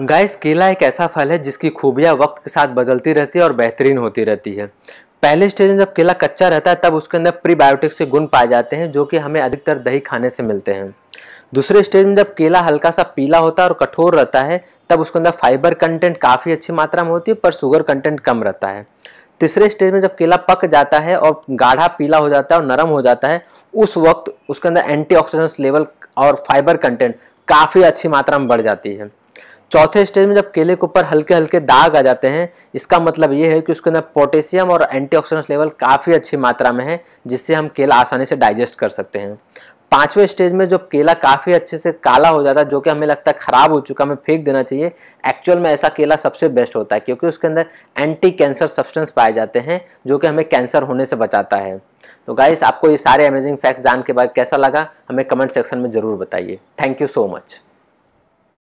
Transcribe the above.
guys केला एक ऐसा फल है जिसकी खूबियाँ वक्त के साथ बदलती रहती है और बेहतरीन होती रहती है पहले स्टेज में जब केला कच्चा रहता है तब उसके अंदर प्रीबायोटिक्स के गुण पाए जाते हैं जो कि हमें अधिकतर दही खाने से मिलते हैं दूसरे स्टेज में जब केला हल्का सा पीला होता है और कठोर रहता है तब उसके अंदर फाइबर कंटेंट काफ़ी अच्छी मात्रा में होती है पर शुगर कंटेंट कम रहता है तीसरे स्टेज में जब केला पक जाता है और गाढ़ा पीला हो जाता है और नरम हो जाता है उस वक्त उसके अंदर एंटीऑक्सीडेंट्स लेवल और फाइबर कंटेंट काफ़ी अच्छी मात्रा में बढ़ जाती है चौथे स्टेज में जब केले के ऊपर हल्के हल्के दाग आ जाते हैं इसका मतलब ये है कि उसके अंदर पोटेशियम और एंटीऑक्सीडेंट्स लेवल काफ़ी अच्छी मात्रा में है जिससे हम केला आसानी से डाइजेस्ट कर सकते हैं पाँचवें स्टेज में जब केला काफ़ी अच्छे से काला हो जाता है जो कि हमें लगता है ख़राब हो चुका हमें फेंक देना चाहिए एक्चुअल में ऐसा केला सबसे बेस्ट होता है क्योंकि उसके अंदर एंटी कैंसर सब्सटेंस पाए जाते हैं जो कि हमें कैंसर होने से बचाता है तो गाइस आपको ये सारे अमेजिंग फैक्ट्स जान के बाद कैसा लगा हमें कमेंट सेक्शन में ज़रूर बताइए थैंक यू सो मच